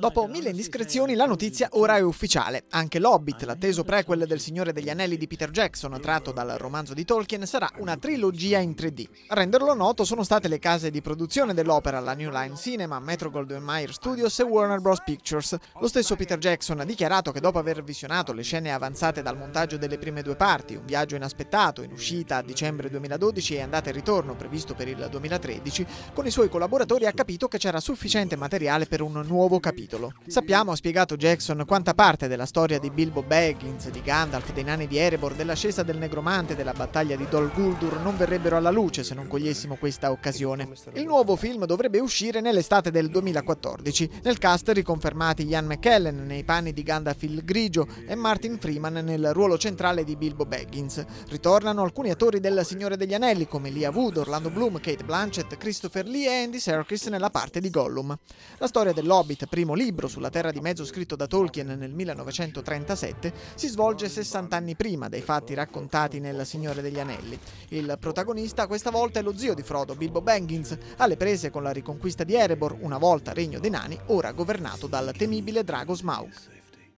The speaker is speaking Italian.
Dopo mille indiscrezioni, la notizia ora è ufficiale. Anche L'Hobbit, l'atteso prequel del Signore degli Anelli di Peter Jackson, tratto dal romanzo di Tolkien, sarà una trilogia in 3D. A renderlo noto sono state le case di produzione dell'opera, la New Line Cinema, Metro Goldwyn Mayer Studios e Warner Bros. Pictures. Lo stesso Peter Jackson ha dichiarato che dopo aver visionato le scene avanzate dal montaggio delle prime due parti, un viaggio inaspettato in uscita a dicembre 2012 e andata e ritorno previsto per il 2013, con i suoi collaboratori ha capito che c'era sufficiente materiale per un nuovo capitolo capitolo. Sappiamo, ha spiegato Jackson, quanta parte della storia di Bilbo Baggins, di Gandalf, dei nani di Erebor, dell'ascesa del negromante, della battaglia di Dol Guldur non verrebbero alla luce se non cogliessimo questa occasione. Il nuovo film dovrebbe uscire nell'estate del 2014. Nel cast riconfermati Ian McKellen nei panni di Gandalf il Grigio e Martin Freeman nel ruolo centrale di Bilbo Baggins. Ritornano alcuni attori del Signore degli Anelli come Lia Wood, Orlando Bloom, Kate Blanchett, Christopher Lee e Andy Serkis nella parte di Gollum. La storia dell'Hobbit, prima primo libro sulla Terra di Mezzo scritto da Tolkien nel 1937, si svolge 60 anni prima dei fatti raccontati nel Signore degli Anelli. Il protagonista questa volta è lo zio di Frodo, Bilbo Baggins, alle prese con la riconquista di Erebor, una volta regno dei nani, ora governato dal temibile drago Smaug.